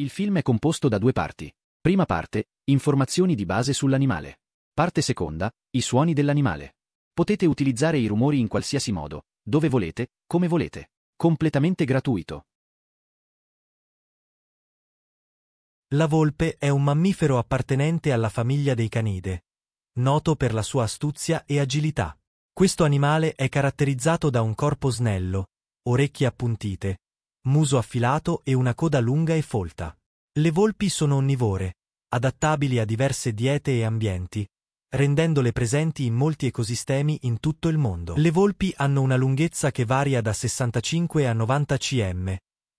Il film è composto da due parti. Prima parte, informazioni di base sull'animale. Parte seconda, i suoni dell'animale. Potete utilizzare i rumori in qualsiasi modo, dove volete, come volete. Completamente gratuito. La volpe è un mammifero appartenente alla famiglia dei canide, noto per la sua astuzia e agilità. Questo animale è caratterizzato da un corpo snello, orecchie appuntite, muso affilato e una coda lunga e folta. Le volpi sono onnivore, adattabili a diverse diete e ambienti, rendendole presenti in molti ecosistemi in tutto il mondo. Le volpi hanno una lunghezza che varia da 65 a 90 cm,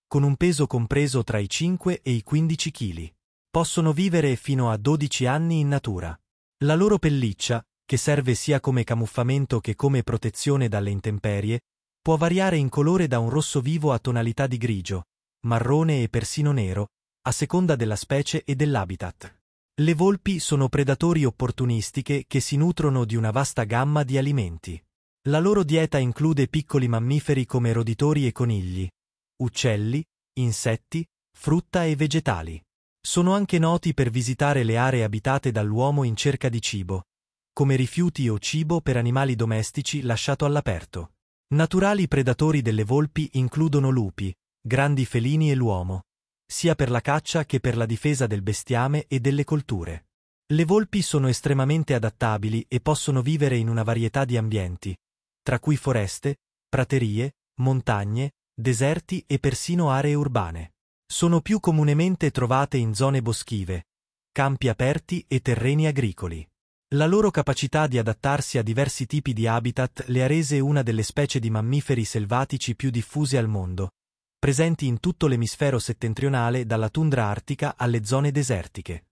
con un peso compreso tra i 5 e i 15 kg. Possono vivere fino a 12 anni in natura. La loro pelliccia, che serve sia come camuffamento che come protezione dalle intemperie, Può variare in colore da un rosso vivo a tonalità di grigio, marrone e persino nero, a seconda della specie e dell'habitat. Le volpi sono predatori opportunistiche che si nutrono di una vasta gamma di alimenti. La loro dieta include piccoli mammiferi come roditori e conigli, uccelli, insetti, frutta e vegetali. Sono anche noti per visitare le aree abitate dall'uomo in cerca di cibo, come rifiuti o cibo per animali domestici lasciato all'aperto. Naturali predatori delle volpi includono lupi, grandi felini e l'uomo, sia per la caccia che per la difesa del bestiame e delle colture. Le volpi sono estremamente adattabili e possono vivere in una varietà di ambienti, tra cui foreste, praterie, montagne, deserti e persino aree urbane. Sono più comunemente trovate in zone boschive, campi aperti e terreni agricoli. La loro capacità di adattarsi a diversi tipi di habitat le ha rese una delle specie di mammiferi selvatici più diffuse al mondo, presenti in tutto l'emisfero settentrionale dalla tundra artica alle zone desertiche.